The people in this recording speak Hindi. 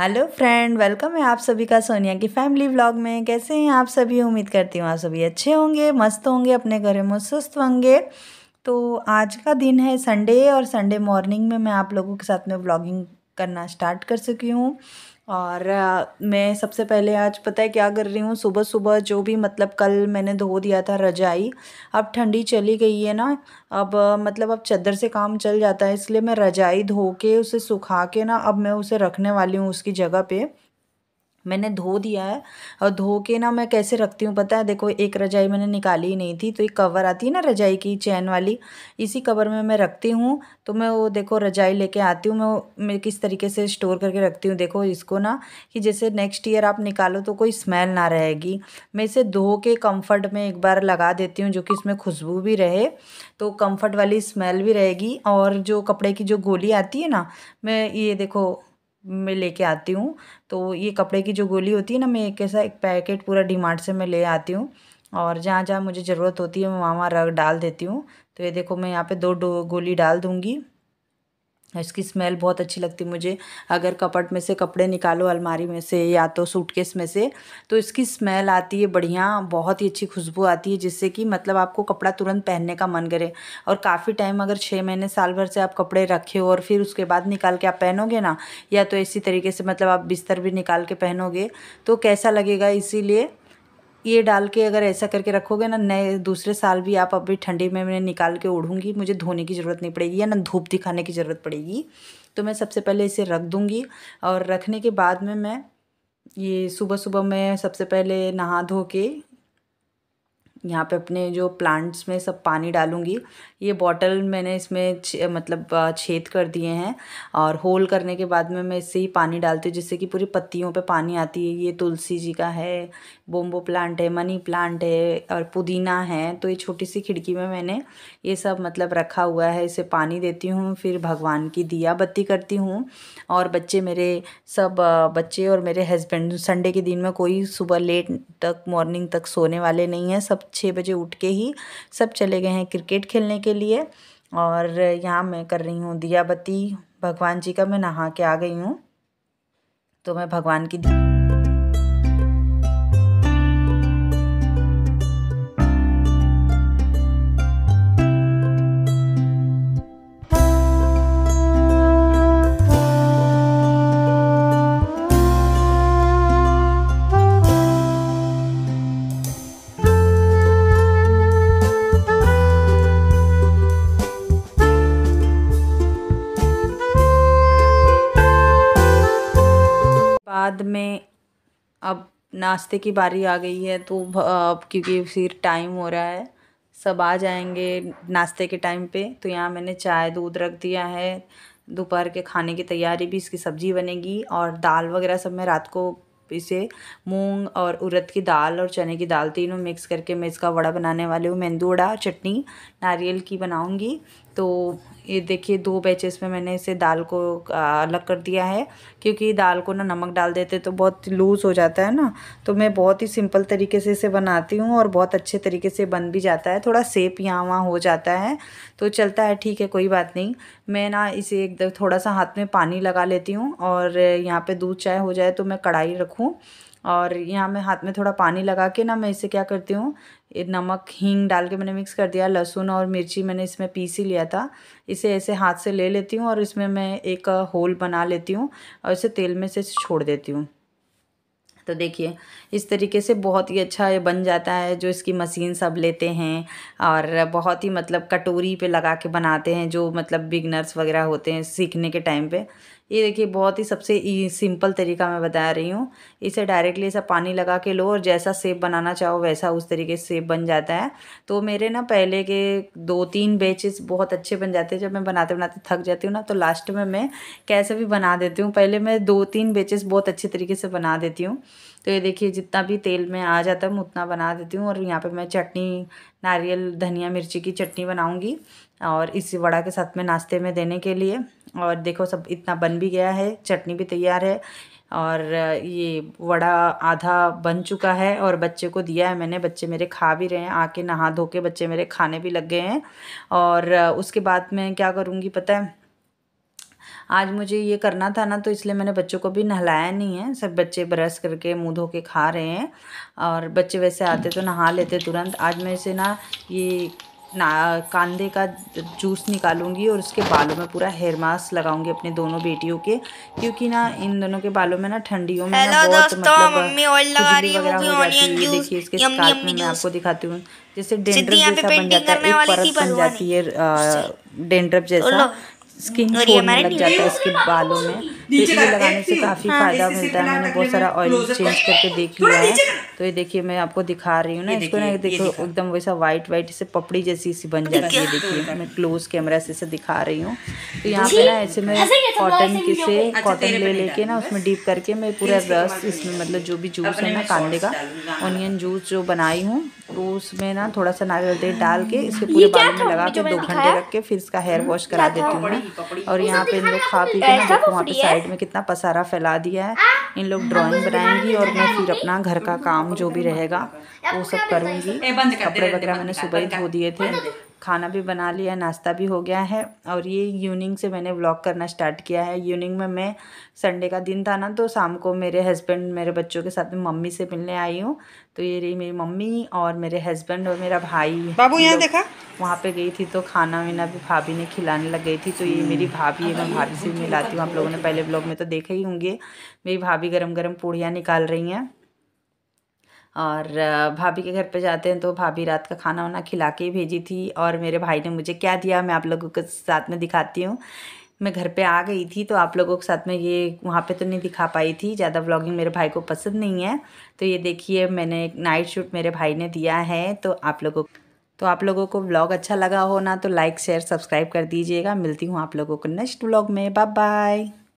हेलो फ्रेंड वेलकम है आप सभी का सोनिया की फैमिली व्लॉग में कैसे हैं आप सभी उम्मीद करती हूँ आप सभी अच्छे होंगे मस्त होंगे अपने घरों में सुस्त होंगे तो आज का दिन है संडे और संडे मॉर्निंग में मैं आप लोगों के साथ में व्लॉगिंग करना स्टार्ट कर चुकी हूँ और मैं सबसे पहले आज पता है क्या कर रही हूँ सुबह सुबह जो भी मतलब कल मैंने धो दिया था रजाई अब ठंडी चली गई है ना अब मतलब अब चादर से काम चल जाता है इसलिए मैं रजाई धो के उसे सुखा के ना अब मैं उसे रखने वाली हूँ उसकी जगह पे मैंने धो दिया है और धो के ना मैं कैसे रखती हूँ पता है देखो एक रजाई मैंने निकाली ही नहीं थी तो एक कवर आती है ना रजाई की चैन वाली इसी कवर में मैं रखती हूँ तो मैं वो देखो रजाई लेके आती हूँ मैं मैं किस तरीके से स्टोर करके रखती हूँ देखो इसको ना कि जैसे नेक्स्ट ईयर आप निकालो तो कोई स्मेल ना रहेगी मैं इसे धो के कम्फर्ट में एक बार लगा देती हूँ जो कि इसमें खुशबू भी रहे तो कम्फर्ट वाली स्मेल भी रहेगी और जो कपड़े की जो गोली आती है ना मैं ये देखो में लेके आती हूँ तो ये कपड़े की जो गोली होती है ना मैं एक ऐसा एक पैकेट पूरा डी से मैं ले आती हूँ और जहाँ जहाँ मुझे ज़रूरत होती है मैं वहाँ वहाँ रख डाल देती हूँ तो ये देखो मैं यहाँ पे दो गोली डाल दूँगी इसकी स्मेल बहुत अच्छी लगती मुझे अगर कपट में से कपड़े निकालो अलमारी में से या तो सूटकेस में से तो इसकी स्मेल आती है बढ़िया बहुत ही अच्छी खुशबू आती है जिससे कि मतलब आपको कपड़ा तुरंत पहनने का मन करे और काफ़ी टाइम अगर छः महीने साल भर से आप कपड़े रखे हो और फिर उसके बाद निकाल के आप पहनोगे ना या तो इसी तरीके से मतलब आप बिस्तर भी निकाल के पहनोगे तो कैसा लगेगा इसीलिए ये डाल के अगर ऐसा करके रखोगे ना नए दूसरे साल भी आप अभी ठंडी में मैं निकाल के ओढ़ूँगी मुझे धोने की ज़रूरत नहीं पड़ेगी या ना धूप दिखाने की ज़रूरत पड़ेगी तो मैं सबसे पहले इसे रख दूँगी और रखने के बाद में मैं ये सुबह सुबह मैं सबसे पहले नहा धो के यहाँ पे अपने जो प्लांट्स में सब पानी डालूंगी ये बॉटल मैंने इसमें मतलब छेद कर दिए हैं और होल करने के बाद में मैं इससे ही पानी डालती हूँ जिससे कि पूरी पत्तियों पे पानी आती है ये तुलसी जी का है बोम्बो प्लांट है मनी प्लांट है और पुदीना है तो ये छोटी सी खिड़की में मैंने ये सब मतलब रखा हुआ है इसे पानी देती हूँ फिर भगवान की दिया बत्ती करती हूँ और बच्चे मेरे सब बच्चे और मेरे हस्बैंड संडे के दिन में कोई सुबह लेट तक मॉर्निंग तक सोने वाले नहीं हैं सब छः बजे उठ के ही सब चले गए हैं क्रिकेट खेलने के लिए और यहाँ मैं कर रही हूँ दिया बत्ती भगवान जी का मैं नहा के आ गई हूँ तो मैं भगवान की बाद में अब नाश्ते की बारी आ गई है तो अब क्योंकि फिर टाइम हो रहा है सब आ जाएंगे नाश्ते के टाइम पे तो यहाँ मैंने चाय दूध रख दिया है दोपहर के खाने की तैयारी भी इसकी सब्ज़ी बनेगी और दाल वगैरह सब मैं रात को इसे मूंग और उड़द की दाल और चने की दाल तीनों मिक्स करके मैं इसका वड़ा बनाने वाली हूँ मेंदू वड़ा चटनी नारियल की बनाऊँगी तो ये देखिए दो बैचेस में मैंने इसे दाल को अलग कर दिया है क्योंकि दाल को ना नमक डाल देते तो बहुत लूज़ हो जाता है ना तो मैं बहुत ही सिंपल तरीके से इसे बनाती हूँ और बहुत अच्छे तरीके से बन भी जाता है थोड़ा सेप यहाँ वहाँ हो जाता है तो चलता है ठीक है कोई बात नहीं मैं ना इसे एक थोड़ा सा हाथ में पानी लगा लेती हूँ और यहाँ पर दूध चाय हो जाए तो मैं कढ़ाई रखूँ और यहाँ मैं हाथ में थोड़ा पानी लगा के ना मैं इसे क्या करती हूँ नमक हींग डाल के मैंने मिक्स कर दिया लहसुन और मिर्ची मैंने इसमें पीस ही लिया था इसे ऐसे हाथ से ले लेती हूँ और इसमें मैं एक होल बना लेती हूँ और इसे तेल में से छोड़ देती हूँ तो देखिए इस तरीके से बहुत ही अच्छा ये बन जाता है जो इसकी मशीन सब लेते हैं और बहुत ही मतलब कटोरी पे लगा के बनाते हैं जो मतलब बिगनर्स वगैरह होते हैं सीखने के टाइम पे ये देखिए बहुत ही सबसे सिंपल तरीका मैं बता रही हूँ इसे डायरेक्टली ऐसा पानी लगा के लो और जैसा सेब बनाना चाहो वैसा उस तरीके से सेब बन जाता है तो मेरे ना पहले के दो तीन बेचेस बहुत अच्छे बन जाते हैं जब मैं बनाते बनाते थक जाती हूँ ना तो लास्ट में मैं कैसे भी बना देती हूँ पहले मैं दो तीन बेचेस बहुत अच्छे तरीके से बना देती हूँ तो ये देखिए जितना भी तेल में आ जाता है मैं उतना बना देती हूँ और यहाँ पर मैं चटनी नारियल धनिया मिर्ची की चटनी बनाऊँगी और इस वड़ा के साथ में नाश्ते में देने के लिए और देखो सब इतना बन भी गया है चटनी भी तैयार है और ये वड़ा आधा बन चुका है और बच्चे को दिया है मैंने बच्चे मेरे खा भी रहे हैं आके नहा धो के बच्चे मेरे खाने भी लग गए हैं और उसके बाद मैं क्या करूँगी पता है आज मुझे ये करना था ना तो इसलिए मैंने बच्चों को भी नहलाया नहीं है सब बच्चे ब्रश करके मुँह धो के खा रहे हैं और बच्चे वैसे आते तो नहा लेते तुरंत आज मैं इसे ना ये ना कांदे का जूस निकालूंगी और उसके बालों में पूरा हेयर मास्क लगाऊंगी अपने दोनों बेटियों के क्योंकि ना इन दोनों के बालों में ना ठंडियों में ना बहुत मतलब हो जाती है देखिए इसके स्कार्फ में मैं आपको दिखाती हूँ जैसे डेंड्रप जैसा बन जाता है एक परत बन जाती है डेंड्रप जैसा स्किन छोड़ने लग जाता है इसके बालों में तो नीचे लगाने से काफ़ी हाँ, फ़ायदा मिलता है मैंने बहुत सारा ऑयल चेंज करके देख लिया है तो ये देखिए मैं आपको दिखा रही हूँ ना इसको ना देखो एकदम वैसा वाइट वाइट इसे पपड़ी जैसी इसी बन तो जाती है देखिए मैं क्लोज कैमरा से इसे दिखा रही हूँ तो यहाँ पे ना ऐसे मैं कॉटन तो के से कॉटन अच्छा, ले लेके ना उसमें डीप करके मैं पूरा रस इसमें मतलब जो भी जूस है ना कांदे का ऑनियन जूस हाँ, हाँ। जो बनाई हूँ तो उसमें ना थोड़ा सा नारियल तेल डाल के इसके पूरे बाल में लगा के दो घंटे रख के फिर इसका हेयर हम्म, वॉश करा देती हूँ और यहाँ पे इन लोग खा पी के ना वहाँ पे साइड में कितना पसारा फैला दिया है इन लोग ड्राइंग बनाएंगी और मैं फिर अपना घर का काम जो भी रहेगा वो सब करूँगी कपड़े वगैरह मैंने सुबह ही धो दिए थे खाना भी बना लिया नाश्ता भी हो गया है और ये इवनिंग से मैंने व्लॉग करना स्टार्ट किया है इवनिंग में मैं संडे का दिन था ना तो शाम को मेरे हस्बैंड मेरे बच्चों के साथ में मम्मी से मिलने आई हूँ तो ये रही मेरी मम्मी और मेरे हस्बैंड और मेरा भाई बाबू यहाँ देखा वहाँ पे गई थी तो खाना वीना भी भाभी ने खिलाने लग गई थी तो ये मेरी भाभी है मैं भाभी से मिलाती हूँ आप लोगों ने पहले ब्लॉग में तो देखे ही होंगे मेरी भाभी गर्म गर्म पूड़ियाँ निकाल रही हैं और भाभी के घर पे जाते हैं तो भाभी रात का खाना वाना खिला के ही भेजी थी और मेरे भाई ने मुझे क्या दिया मैं आप लोगों के साथ में दिखाती हूँ मैं घर पे आ गई थी तो आप लोगों के साथ में ये वहाँ पे तो नहीं दिखा पाई थी ज़्यादा व्लॉगिंग मेरे भाई को पसंद नहीं है तो ये देखिए मैंने एक नाइट शूट मेरे भाई ने दिया है तो आप लोगों तो आप लोगों को ब्लॉग अच्छा लगा हो ना तो लाइक शेयर सब्सक्राइब कर दीजिएगा मिलती हूँ आप लोगों को नेक्स्ट व्लॉग में बाय बाय